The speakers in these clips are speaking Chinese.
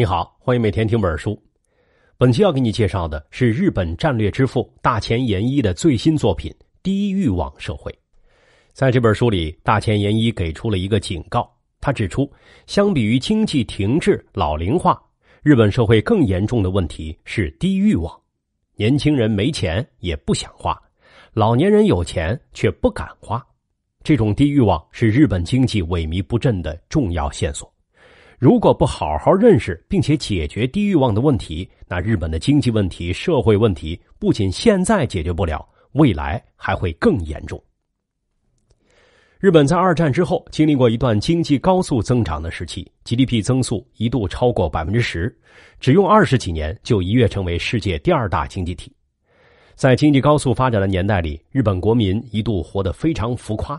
你好，欢迎每天听本书。本期要给你介绍的是日本战略之父大前研一的最新作品《低欲望社会》。在这本书里，大前研一给出了一个警告：他指出，相比于经济停滞、老龄化，日本社会更严重的问题是低欲望。年轻人没钱也不想花，老年人有钱却不敢花。这种低欲望是日本经济萎靡不振的重要线索。如果不好好认识并且解决低欲望的问题，那日本的经济问题、社会问题不仅现在解决不了，未来还会更严重。日本在二战之后经历过一段经济高速增长的时期，GDP 增速一度超过百分之十，只用二十几年就一跃成为世界第二大经济体。在经济高速发展的年代里，日本国民一度活得非常浮夸，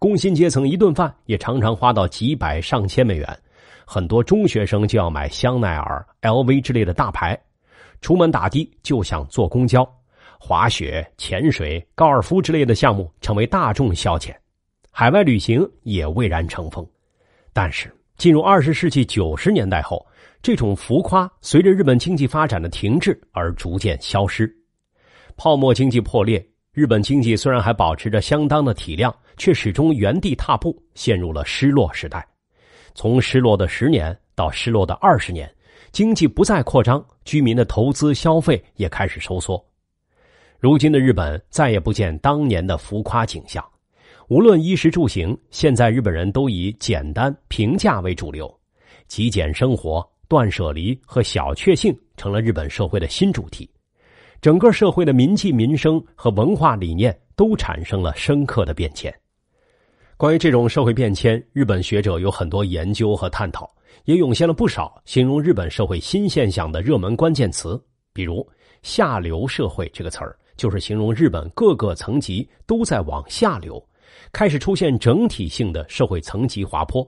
工薪阶层一顿饭也常常花到几百上千美元。很多中学生就要买香奈儿、LV 之类的大牌，出门打的就想坐公交，滑雪、潜水、高尔夫之类的项目成为大众消遣，海外旅行也蔚然成风。但是进入二十世纪九十年代后，这种浮夸随着日本经济发展的停滞而逐渐消失，泡沫经济破裂，日本经济虽然还保持着相当的体量，却始终原地踏步，陷入了失落时代。从失落的十年到失落的二十年，经济不再扩张，居民的投资消费也开始收缩。如今的日本再也不见当年的浮夸景象，无论衣食住行，现在日本人都以简单、平价为主流，极简生活、断舍离和小确幸成了日本社会的新主题。整个社会的民气、民生和文化理念都产生了深刻的变迁。关于这种社会变迁，日本学者有很多研究和探讨，也涌现了不少形容日本社会新现象的热门关键词。比如“下流社会”这个词儿，就是形容日本各个层级都在往下流，开始出现整体性的社会层级滑坡。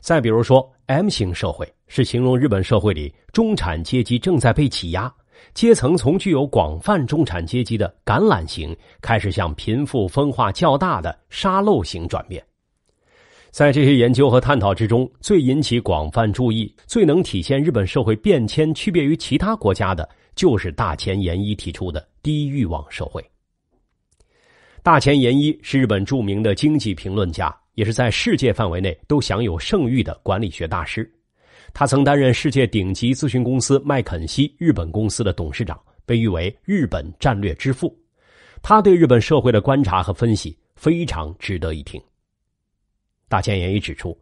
再比如说 “M 型社会”，是形容日本社会里中产阶级正在被挤压。阶层从具有广泛中产阶级的橄榄型开始，向贫富分化较大的沙漏型转变。在这些研究和探讨之中，最引起广泛注意、最能体现日本社会变迁区别于其他国家的，就是大前研一提出的“低欲望社会”。大前研一是日本著名的经济评论家，也是在世界范围内都享有盛誉的管理学大师。他曾担任世界顶级咨询公司麦肯锡日本公司的董事长，被誉为“日本战略之父”。他对日本社会的观察和分析非常值得一听。大前研一指出，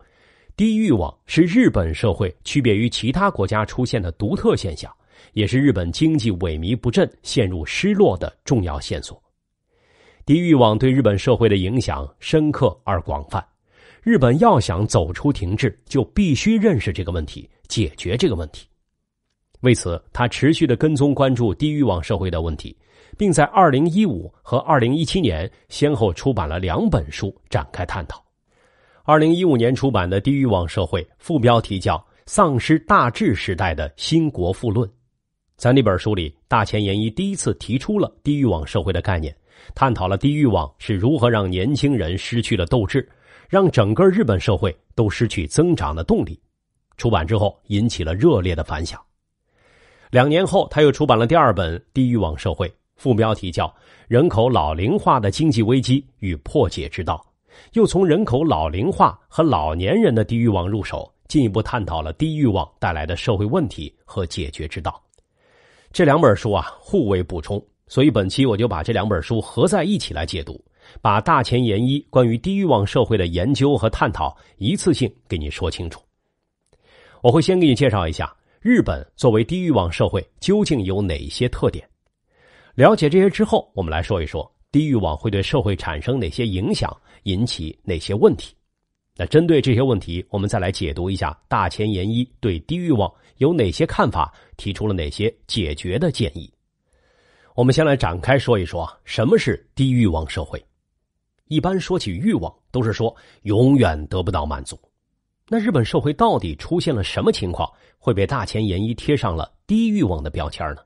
低欲望是日本社会区别于其他国家出现的独特现象，也是日本经济萎靡不振、陷入失落的重要线索。低欲望对日本社会的影响深刻而广泛。日本要想走出停滞，就必须认识这个问题，解决这个问题。为此，他持续的跟踪关注低欲望社会的问题，并在二零一五和二零一七年先后出版了两本书，展开探讨。二零一五年出版的《低欲望社会》，副标题叫《丧失大智时代的新国富论》。在那本书里，大前研一第一次提出了低欲望社会的概念，探讨了低欲望是如何让年轻人失去了斗志。让整个日本社会都失去增长的动力。出版之后引起了热烈的反响。两年后，他又出版了第二本《低欲望社会》，副标题叫《人口老龄化的经济危机与破解之道》，又从人口老龄化和老年人的低欲望入手，进一步探讨了低欲望带来的社会问题和解决之道。这两本书啊，互为补充，所以本期我就把这两本书合在一起来解读。把大前研一关于低欲望社会的研究和探讨一次性给你说清楚。我会先给你介绍一下日本作为低欲望社会究竟有哪些特点。了解这些之后，我们来说一说低欲望会对社会产生哪些影响，引起哪些问题。那针对这些问题，我们再来解读一下大前研一对低欲望有哪些看法，提出了哪些解决的建议。我们先来展开说一说什么是低欲望社会？一般说起欲望，都是说永远得不到满足。那日本社会到底出现了什么情况，会被大前研一贴上了低欲望的标签呢？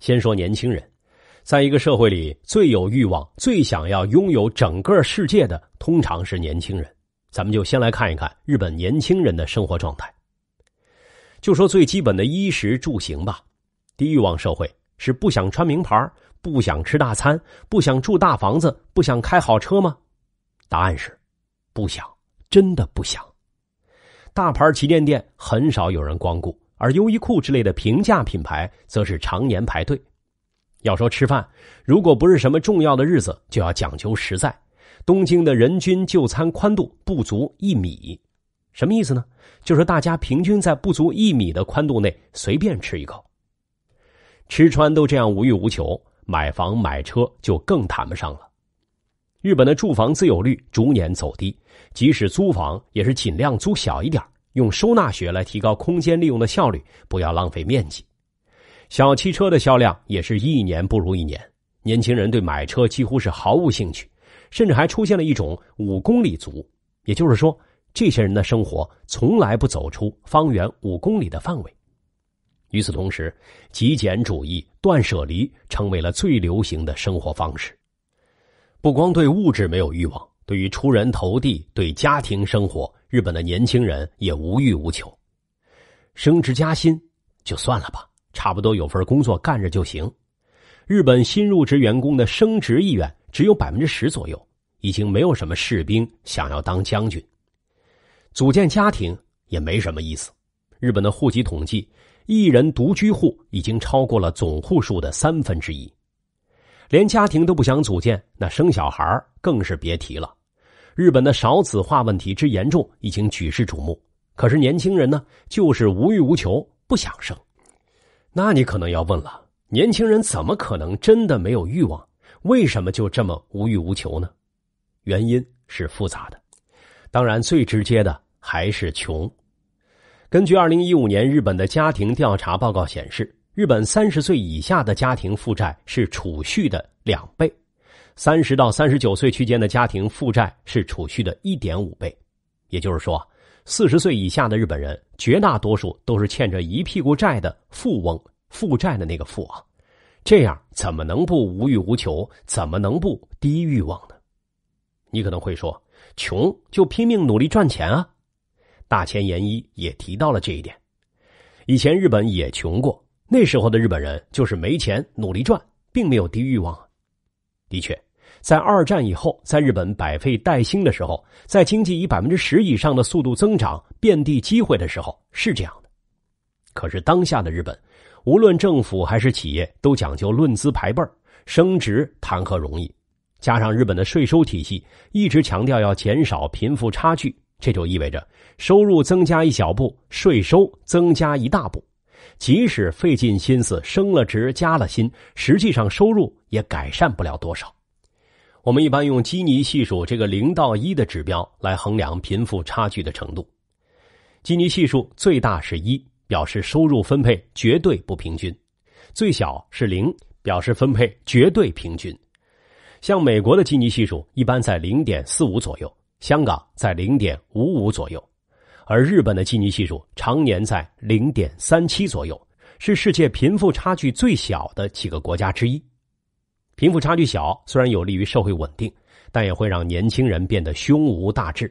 先说年轻人，在一个社会里最有欲望、最想要拥有整个世界的，通常是年轻人。咱们就先来看一看日本年轻人的生活状态。就说最基本的衣食住行吧，低欲望社会是不想穿名牌不想吃大餐，不想住大房子，不想开好车吗？答案是，不想，真的不想。大牌旗舰店很少有人光顾，而优衣库之类的平价品牌则是常年排队。要说吃饭，如果不是什么重要的日子，就要讲究实在。东京的人均就餐宽度不足一米，什么意思呢？就是大家平均在不足一米的宽度内随便吃一口。吃穿都这样无欲无求。买房买车就更谈不上了。日本的住房自有率逐年走低，即使租房也是尽量租小一点，用收纳学来提高空间利用的效率，不要浪费面积。小汽车的销量也是一年不如一年，年轻人对买车几乎是毫无兴趣，甚至还出现了一种“五公里足”，也就是说，这些人的生活从来不走出方圆五公里的范围。与此同时，极简主义、断舍离成为了最流行的生活方式。不光对物质没有欲望，对于出人头地、对家庭生活，日本的年轻人也无欲无求。升职加薪就算了吧，差不多有份工作干着就行。日本新入职员工的升职意愿只有百分之十左右，已经没有什么士兵想要当将军。组建家庭也没什么意思。日本的户籍统计。一人独居户已经超过了总户数的三分之一，连家庭都不想组建，那生小孩更是别提了。日本的少子化问题之严重已经举世瞩目，可是年轻人呢，就是无欲无求，不想生。那你可能要问了：年轻人怎么可能真的没有欲望？为什么就这么无欲无求呢？原因是复杂的，当然最直接的还是穷。根据二零一五年日本的家庭调查报告显示，日本三十岁以下的家庭负债是储蓄的两倍，三十到三十九岁区间的家庭负债是储蓄的一点五倍。也就是说，四十岁以下的日本人绝大多数都是欠着一屁股债的富翁，负债的那个富啊。这样怎么能不无欲无求？怎么能不低欲望呢？你可能会说，穷就拼命努力赚钱啊。大前研一也提到了这一点，以前日本也穷过，那时候的日本人就是没钱，努力赚，并没有低欲望。的确，在二战以后，在日本百废待兴的时候，在经济以百分之十以上的速度增长、遍地机会的时候，是这样的。可是当下的日本，无论政府还是企业，都讲究论资排辈儿，升职谈何容易？加上日本的税收体系一直强调要减少贫富差距。这就意味着，收入增加一小步，税收增加一大步。即使费尽心思升了职、加了薪，实际上收入也改善不了多少。我们一般用基尼系数这个零到一的指标来衡量贫富差距的程度。基尼系数最大是一，表示收入分配绝对不平均；最小是零，表示分配绝对平均。像美国的基尼系数一般在零点四五左右。香港在零点五五左右，而日本的基尼系数常年在零点三七左右，是世界贫富差距最小的几个国家之一。贫富差距小虽然有利于社会稳定，但也会让年轻人变得胸无大志。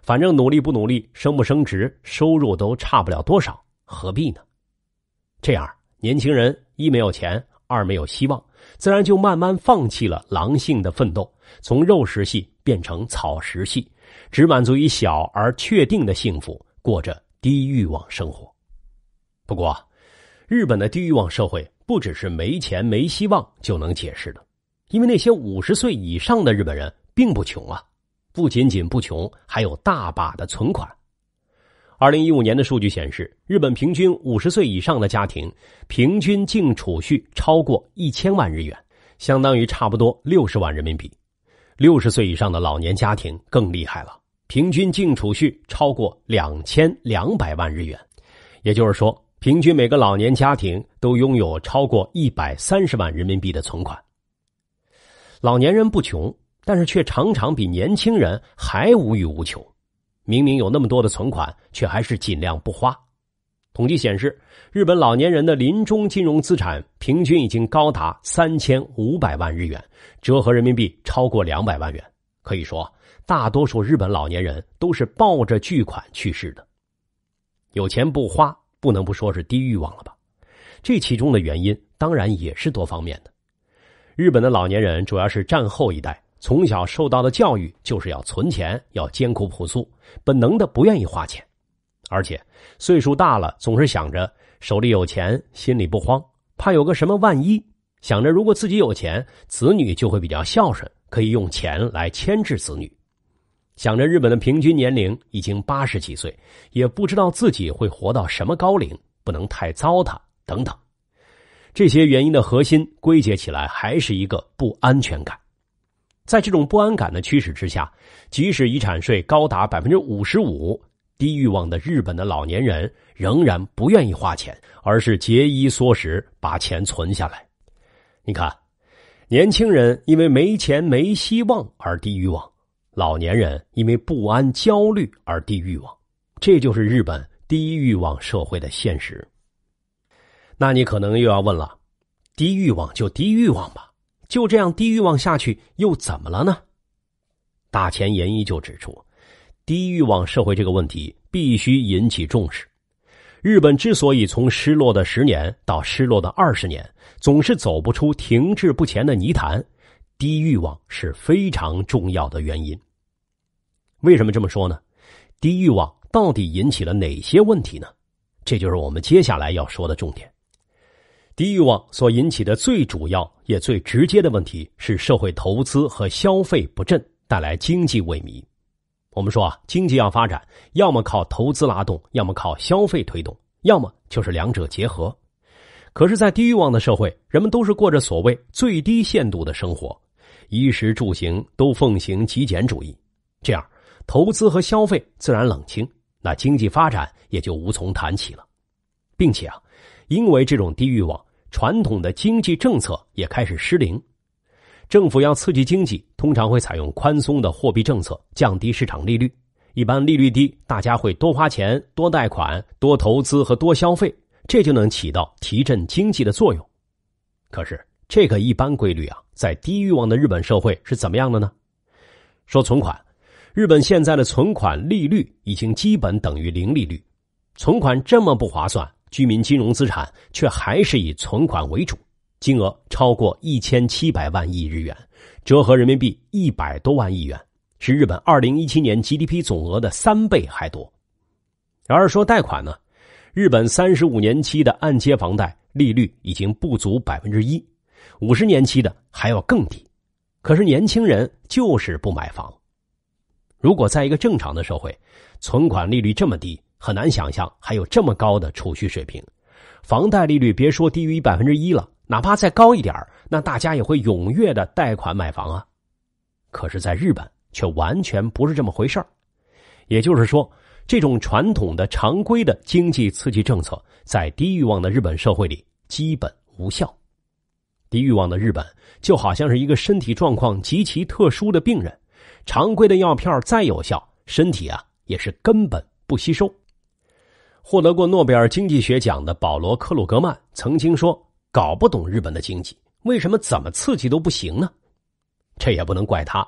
反正努力不努力，升不升职，收入都差不了多少，何必呢？这样，年轻人一没有钱，二没有希望，自然就慢慢放弃了狼性的奋斗，从肉食系。变成草食系，只满足于小而确定的幸福，过着低欲望生活。不过，日本的低欲望社会不只是没钱没希望就能解释的，因为那些五十岁以上的日本人并不穷啊，不仅仅不穷，还有大把的存款。二零一五年的数据显示，日本平均五十岁以上的家庭平均净储蓄超过一千万日元，相当于差不多六十万人民币。六十岁以上的老年家庭更厉害了，平均净储蓄超过两千两百万日元，也就是说，平均每个老年家庭都拥有超过一百三十万人民币的存款。老年人不穷，但是却常常比年轻人还无欲无求，明明有那么多的存款，却还是尽量不花。统计显示，日本老年人的临终金融资产平均已经高达三千五百万日元，折合人民币超过两百万元。可以说，大多数日本老年人都是抱着巨款去世的。有钱不花，不能不说是低欲望了吧？这其中的原因当然也是多方面的。日本的老年人主要是战后一代，从小受到的教育就是要存钱，要艰苦朴素，本能的不愿意花钱。而且岁数大了，总是想着手里有钱，心里不慌，怕有个什么万一。想着如果自己有钱，子女就会比较孝顺，可以用钱来牵制子女。想着日本的平均年龄已经八十几岁，也不知道自己会活到什么高龄，不能太糟蹋等等。这些原因的核心归结起来还是一个不安全感。在这种不安感的驱使之下，即使遗产税高达百分之五十五。低欲望的日本的老年人仍然不愿意花钱，而是节衣缩食把钱存下来。你看，年轻人因为没钱没希望而低欲望，老年人因为不安焦虑而低欲望，这就是日本低欲望社会的现实。那你可能又要问了：低欲望就低欲望吧，就这样低欲望下去又怎么了呢？大前研一就指出。低欲望社会这个问题必须引起重视。日本之所以从失落的十年到失落的二十年，总是走不出停滞不前的泥潭，低欲望是非常重要的原因。为什么这么说呢？低欲望到底引起了哪些问题呢？这就是我们接下来要说的重点。低欲望所引起的最主要也最直接的问题是社会投资和消费不振，带来经济萎靡。我们说啊，经济要发展，要么靠投资拉动，要么靠消费推动，要么就是两者结合。可是，在低欲望的社会，人们都是过着所谓最低限度的生活，衣食住行都奉行极简主义，这样投资和消费自然冷清，那经济发展也就无从谈起了。并且啊，因为这种低欲望，传统的经济政策也开始失灵。政府要刺激经济，通常会采用宽松的货币政策，降低市场利率。一般利率低，大家会多花钱、多贷款、多投资和多消费，这就能起到提振经济的作用。可是，这个一般规律啊，在低欲望的日本社会是怎么样的呢？说存款，日本现在的存款利率已经基本等于零利率，存款这么不划算，居民金融资产却还是以存款为主。金额超过一千七百万亿日元，折合人民币一百多万亿元，是日本二零一七年 GDP 总额的三倍还多。然而说贷款呢，日本三十五年期的按揭房贷利率已经不足百分之一，五十年期的还要更低。可是年轻人就是不买房。如果在一个正常的社会，存款利率这么低，很难想象还有这么高的储蓄水平。房贷利率别说低于百分之一了。哪怕再高一点那大家也会踊跃的贷款买房啊。可是，在日本却完全不是这么回事也就是说，这种传统的、常规的经济刺激政策，在低欲望的日本社会里基本无效。低欲望的日本就好像是一个身体状况极其特殊的病人，常规的药片再有效，身体啊也是根本不吸收。获得过诺贝尔经济学奖的保罗·克鲁格曼曾经说。搞不懂日本的经济为什么怎么刺激都不行呢？这也不能怪他。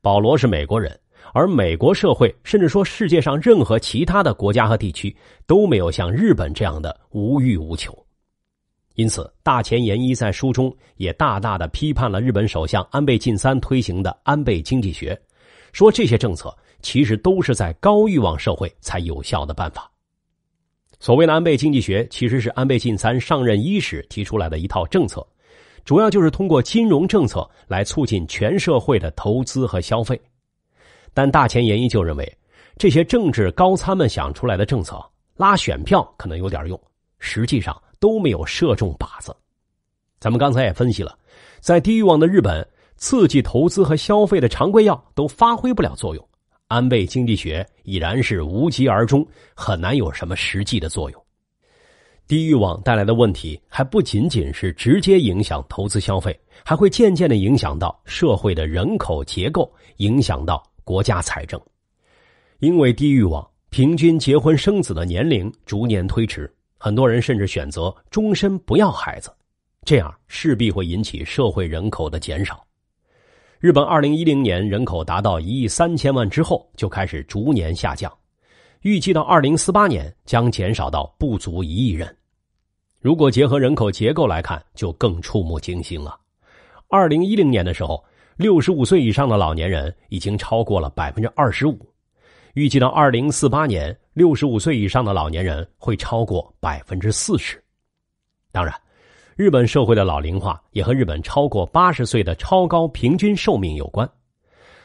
保罗是美国人，而美国社会甚至说世界上任何其他的国家和地区都没有像日本这样的无欲无求。因此，大前研一在书中也大大的批判了日本首相安倍晋三推行的安倍经济学，说这些政策其实都是在高欲望社会才有效的办法。所谓的安倍经济学，其实是安倍晋三上任伊始提出来的一套政策，主要就是通过金融政策来促进全社会的投资和消费。但大前研一就认为，这些政治高参们想出来的政策，拉选票可能有点用，实际上都没有射中靶子。咱们刚才也分析了，在低欲望的日本，刺激投资和消费的常规药都发挥不了作用。安倍经济学已然是无疾而终，很难有什么实际的作用。低欲望带来的问题还不仅仅是直接影响投资消费，还会渐渐的影响到社会的人口结构，影响到国家财政。因为低欲望，平均结婚生子的年龄逐年推迟，很多人甚至选择终身不要孩子，这样势必会引起社会人口的减少。日本二零一零年人口达到一亿三千万之后，就开始逐年下降，预计到二零四八年将减少到不足一亿人。如果结合人口结构来看，就更触目惊心了。二零一零年的时候，六十五岁以上的老年人已经超过了百分之二十五，预计到二零四八年，六十五岁以上的老年人会超过百分之四十。当然。日本社会的老龄化也和日本超过八十岁的超高平均寿命有关，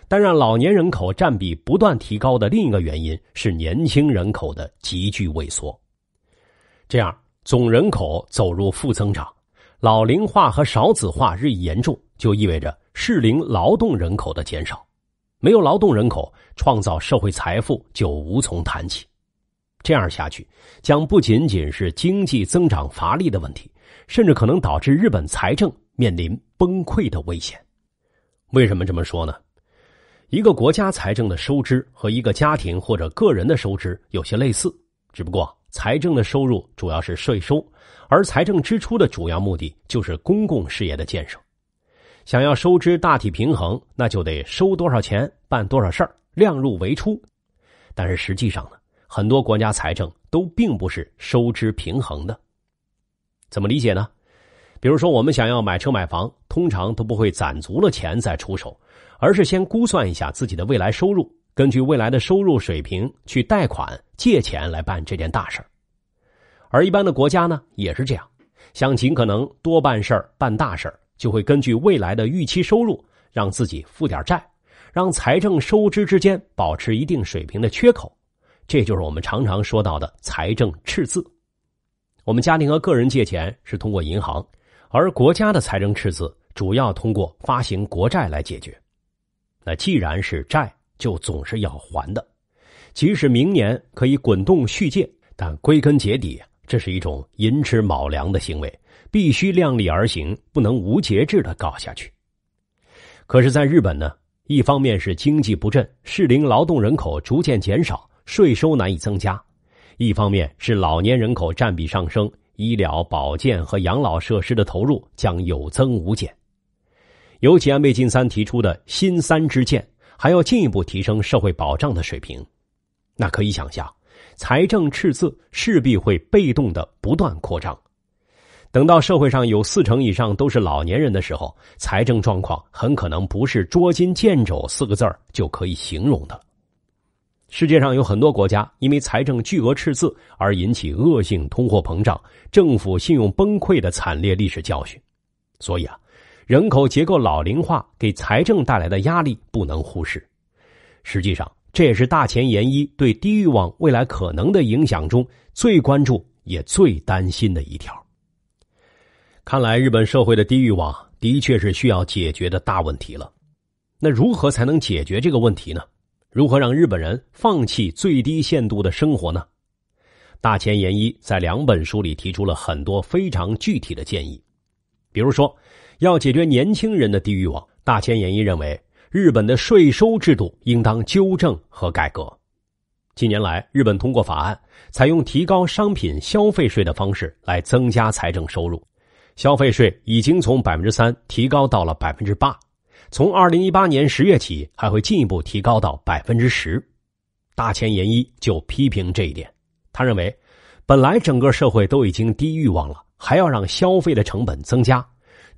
但让老年人口占比不断提高的另一个原因是年轻人口的急剧萎缩。这样，总人口走入负增长，老龄化和少子化日益严重，就意味着适龄劳动人口的减少，没有劳动人口，创造社会财富就无从谈起。这样下去，将不仅仅是经济增长乏力的问题。甚至可能导致日本财政面临崩溃的危险。为什么这么说呢？一个国家财政的收支和一个家庭或者个人的收支有些类似，只不过财政的收入主要是税收，而财政支出的主要目的就是公共事业的建设。想要收支大体平衡，那就得收多少钱办多少事儿，量入为出。但是实际上呢，很多国家财政都并不是收支平衡的。怎么理解呢？比如说，我们想要买车买房，通常都不会攒足了钱再出手，而是先估算一下自己的未来收入，根据未来的收入水平去贷款借钱来办这件大事而一般的国家呢，也是这样，想尽可能多办事办大事就会根据未来的预期收入让自己负点债，让财政收支之间保持一定水平的缺口，这就是我们常常说到的财政赤字。我们家庭和个人借钱是通过银行，而国家的财政赤字主要通过发行国债来解决。那既然是债，就总是要还的。即使明年可以滚动续借，但归根结底，这是一种寅吃卯粮的行为，必须量力而行，不能无节制的搞下去。可是，在日本呢，一方面是经济不振，适龄劳动人口逐渐减少，税收难以增加。一方面是老年人口占比上升，医疗保健和养老设施的投入将有增无减。尤其安倍晋三提出的新三支箭，还要进一步提升社会保障的水平。那可以想象，财政赤字势必会被动的不断扩张。等到社会上有四成以上都是老年人的时候，财政状况很可能不是“捉襟见肘”四个字儿就可以形容的。世界上有很多国家因为财政巨额赤字而引起恶性通货膨胀、政府信用崩溃的惨烈历史教训，所以啊，人口结构老龄化给财政带来的压力不能忽视。实际上，这也是大前研一对低欲望未来可能的影响中最关注也最担心的一条。看来日本社会的低欲望的确是需要解决的大问题了。那如何才能解决这个问题呢？如何让日本人放弃最低限度的生活呢？大前研一在两本书里提出了很多非常具体的建议。比如说，要解决年轻人的低欲望，大前研一认为日本的税收制度应当纠正和改革。近年来，日本通过法案，采用提高商品消费税的方式来增加财政收入，消费税已经从百分之三提高到了百分之八。从二零一八年十月起，还会进一步提高到百分之十。大前研一就批评这一点，他认为，本来整个社会都已经低欲望了，还要让消费的成本增加，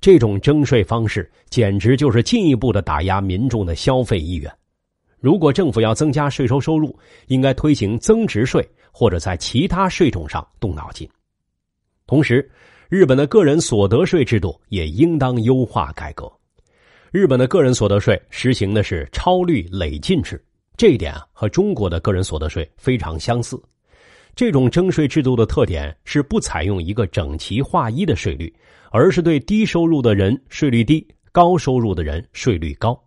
这种征税方式简直就是进一步的打压民众的消费意愿。如果政府要增加税收收入，应该推行增值税，或者在其他税种上动脑筋。同时，日本的个人所得税制度也应当优化改革。日本的个人所得税实行的是超率累进制，这一点啊和中国的个人所得税非常相似。这种征税制度的特点是不采用一个整齐划一的税率，而是对低收入的人税率低，高收入的人税率高。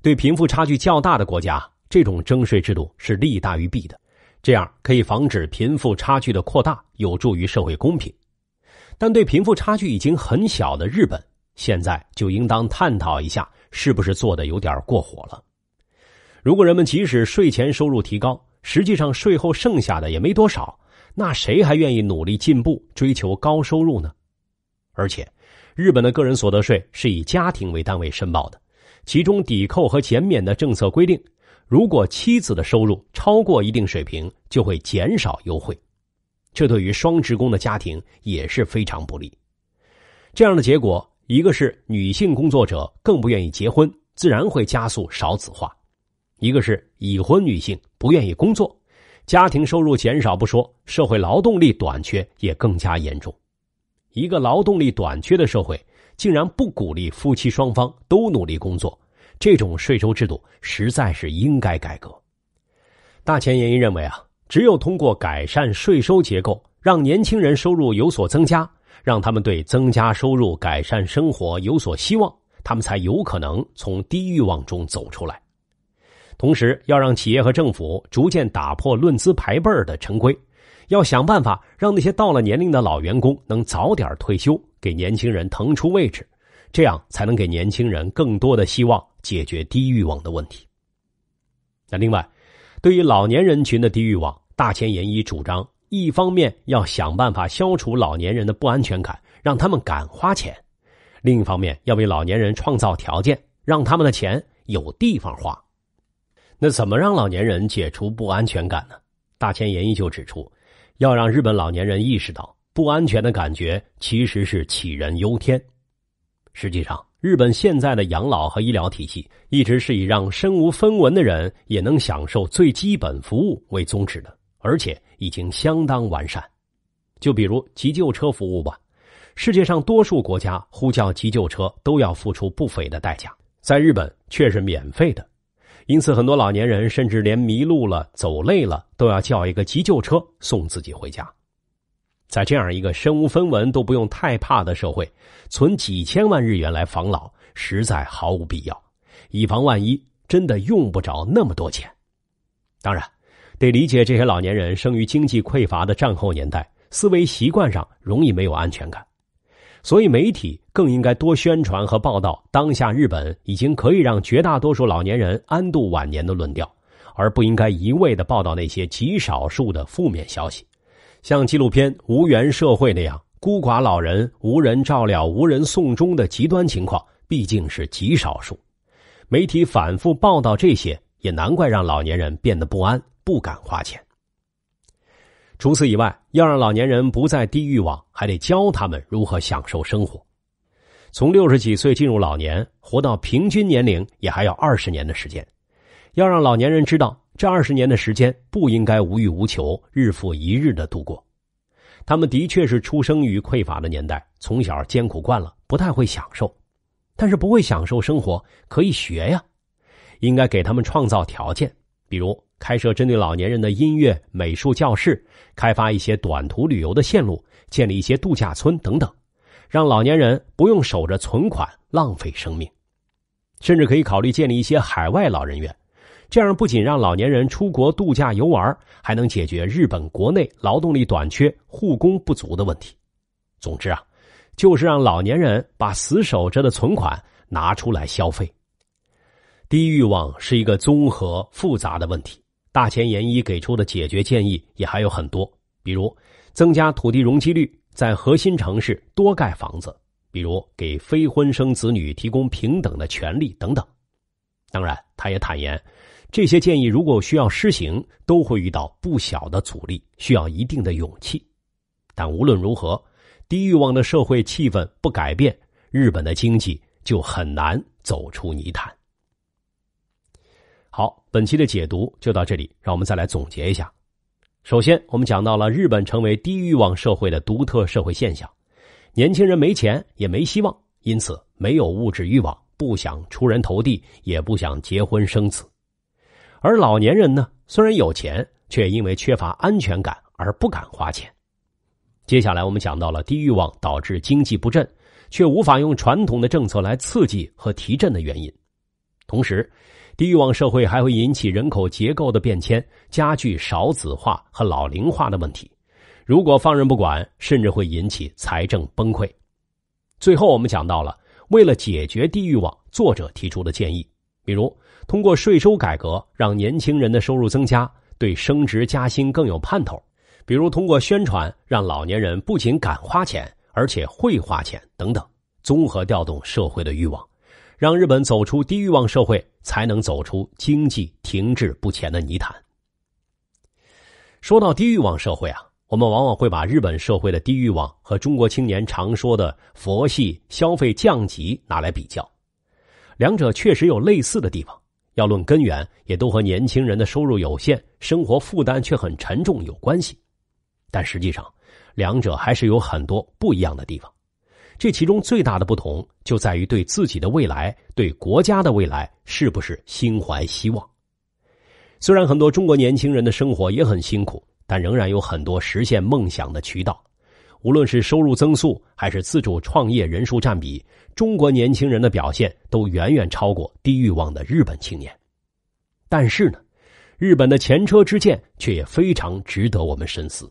对贫富差距较大的国家，这种征税制度是利大于弊的，这样可以防止贫富差距的扩大，有助于社会公平。但对贫富差距已经很小的日本。现在就应当探讨一下，是不是做的有点过火了？如果人们即使税前收入提高，实际上税后剩下的也没多少，那谁还愿意努力进步、追求高收入呢？而且，日本的个人所得税是以家庭为单位申报的，其中抵扣和减免的政策规定，如果妻子的收入超过一定水平，就会减少优惠，这对于双职工的家庭也是非常不利。这样的结果。一个是女性工作者更不愿意结婚，自然会加速少子化；一个是已婚女性不愿意工作，家庭收入减少不说，社会劳动力短缺也更加严重。一个劳动力短缺的社会，竟然不鼓励夫妻双方都努力工作，这种税收制度实在是应该改革。大前研一认为啊，只有通过改善税收结构，让年轻人收入有所增加。让他们对增加收入、改善生活有所希望，他们才有可能从低欲望中走出来。同时，要让企业和政府逐渐打破论资排辈儿的陈规，要想办法让那些到了年龄的老员工能早点退休，给年轻人腾出位置，这样才能给年轻人更多的希望，解决低欲望的问题。那另外，对于老年人群的低欲望，大前研一主张。一方面要想办法消除老年人的不安全感，让他们敢花钱；另一方面要为老年人创造条件，让他们的钱有地方花。那怎么让老年人解除不安全感呢？大前研一就指出，要让日本老年人意识到，不安全的感觉其实是杞人忧天。实际上，日本现在的养老和医疗体系一直是以让身无分文的人也能享受最基本服务为宗旨的。而且已经相当完善，就比如急救车服务吧，世界上多数国家呼叫急救车都要付出不菲的代价，在日本却是免费的。因此，很多老年人甚至连迷路了、走累了，都要叫一个急救车送自己回家。在这样一个身无分文都不用太怕的社会，存几千万日元来防老，实在毫无必要。以防万一，真的用不着那么多钱。当然。得理解这些老年人生于经济匮乏的战后年代，思维习惯上容易没有安全感，所以媒体更应该多宣传和报道当下日本已经可以让绝大多数老年人安度晚年的论调，而不应该一味的报道那些极少数的负面消息，像纪录片《无缘社会》那样孤寡老人无人照料、无人送终的极端情况，毕竟是极少数。媒体反复报道这些，也难怪让老年人变得不安。不敢花钱。除此以外，要让老年人不再低欲望，还得教他们如何享受生活。从六十几岁进入老年，活到平均年龄也还要二十年的时间。要让老年人知道，这二十年的时间不应该无欲无求，日复一日的度过。他们的确是出生于匮乏的年代，从小艰苦惯了，不太会享受。但是不会享受生活可以学呀，应该给他们创造条件，比如。开设针对老年人的音乐、美术教室，开发一些短途旅游的线路，建立一些度假村等等，让老年人不用守着存款浪费生命，甚至可以考虑建立一些海外老人院。这样不仅让老年人出国度假游玩，还能解决日本国内劳动力短缺、护工不足的问题。总之啊，就是让老年人把死守着的存款拿出来消费。低欲望是一个综合复杂的问题。大前研一给出的解决建议也还有很多，比如增加土地容积率，在核心城市多盖房子，比如给非婚生子女提供平等的权利等等。当然，他也坦言，这些建议如果需要施行，都会遇到不小的阻力，需要一定的勇气。但无论如何，低欲望的社会气氛不改变，日本的经济就很难走出泥潭。好，本期的解读就到这里。让我们再来总结一下。首先，我们讲到了日本成为低欲望社会的独特社会现象。年轻人没钱也没希望，因此没有物质欲望，不想出人头地，也不想结婚生子。而老年人呢，虽然有钱，却因为缺乏安全感而不敢花钱。接下来，我们讲到了低欲望导致经济不振，却无法用传统的政策来刺激和提振的原因。同时，低欲望社会还会引起人口结构的变迁，加剧少子化和老龄化的问题。如果放任不管，甚至会引起财政崩溃。最后，我们讲到了为了解决低欲望，作者提出的建议，比如通过税收改革让年轻人的收入增加，对升职加薪更有盼头；比如通过宣传让老年人不仅敢花钱，而且会花钱等等，综合调动社会的欲望。让日本走出低欲望社会，才能走出经济停滞不前的泥潭。说到低欲望社会啊，我们往往会把日本社会的低欲望和中国青年常说的“佛系消费降级”拿来比较，两者确实有类似的地方。要论根源，也都和年轻人的收入有限、生活负担却很沉重有关系。但实际上，两者还是有很多不一样的地方。这其中最大的不同就在于对自己的未来、对国家的未来是不是心怀希望。虽然很多中国年轻人的生活也很辛苦，但仍然有很多实现梦想的渠道。无论是收入增速，还是自主创业人数占比，中国年轻人的表现都远远超过低欲望的日本青年。但是呢，日本的前车之鉴却也非常值得我们深思。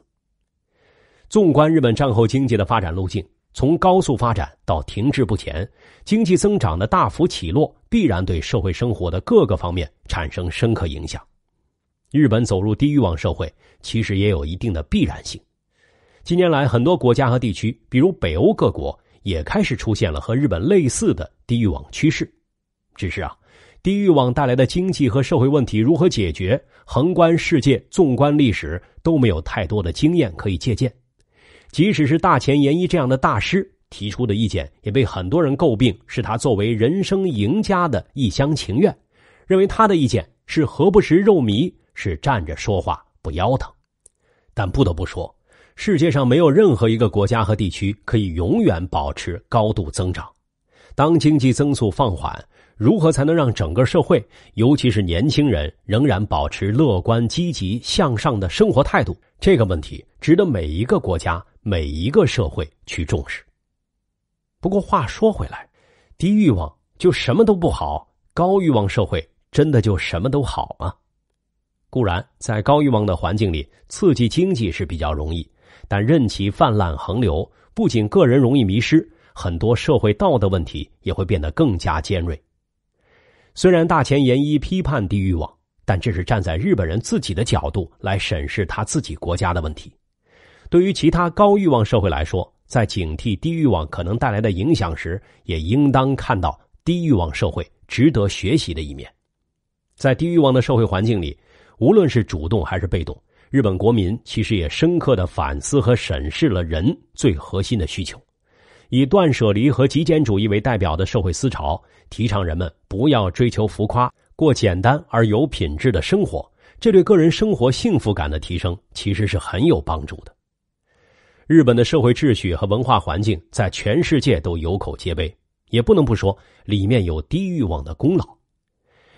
纵观日本战后经济的发展路径。从高速发展到停滞不前，经济增长的大幅起落必然对社会生活的各个方面产生深刻影响。日本走入低欲望社会，其实也有一定的必然性。近年来，很多国家和地区，比如北欧各国，也开始出现了和日本类似的低欲望趋势。只是啊，低欲望带来的经济和社会问题如何解决？横观世界，纵观历史，都没有太多的经验可以借鉴。即使是大前研一这样的大师提出的意见，也被很多人诟病，是他作为人生赢家的一厢情愿，认为他的意见是“何不食肉糜”，是站着说话不腰疼。但不得不说，世界上没有任何一个国家和地区可以永远保持高度增长。当经济增速放缓，如何才能让整个社会，尤其是年轻人，仍然保持乐观、积极向上的生活态度？这个问题值得每一个国家。每一个社会去重视。不过话说回来，低欲望就什么都不好，高欲望社会真的就什么都好吗？固然，在高欲望的环境里，刺激经济是比较容易，但任其泛滥横流，不仅个人容易迷失，很多社会道德问题也会变得更加尖锐。虽然大前研一批判低欲望，但这是站在日本人自己的角度来审视他自己国家的问题。对于其他高欲望社会来说，在警惕低欲望可能带来的影响时，也应当看到低欲望社会值得学习的一面。在低欲望的社会环境里，无论是主动还是被动，日本国民其实也深刻的反思和审视了人最核心的需求。以断舍离和极简主义为代表的社会思潮，提倡人们不要追求浮夸、过简单而有品质的生活，这对个人生活幸福感的提升其实是很有帮助的。日本的社会秩序和文化环境在全世界都有口皆碑，也不能不说里面有低欲望的功劳。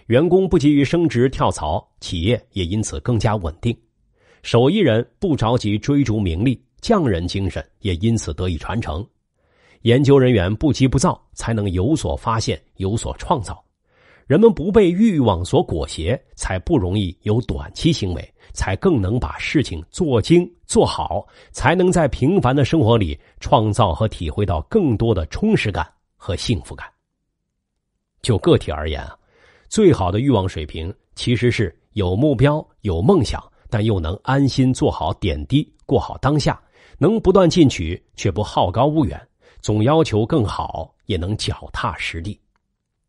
员工不急于升职跳槽，企业也因此更加稳定；手艺人不着急追逐名利，匠人精神也因此得以传承；研究人员不急不躁，才能有所发现、有所创造；人们不被欲望所裹挟，才不容易有短期行为。才更能把事情做精做好，才能在平凡的生活里创造和体会到更多的充实感和幸福感。就个体而言啊，最好的欲望水平其实是有目标、有梦想，但又能安心做好点滴，过好当下，能不断进取，却不好高骛远，总要求更好，也能脚踏实地。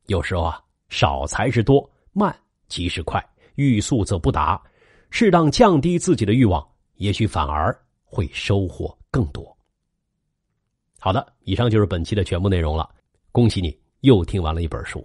有时候啊，少才是多，慢即是快，欲速则不达。适当降低自己的欲望，也许反而会收获更多。好的，以上就是本期的全部内容了。恭喜你又听完了一本书。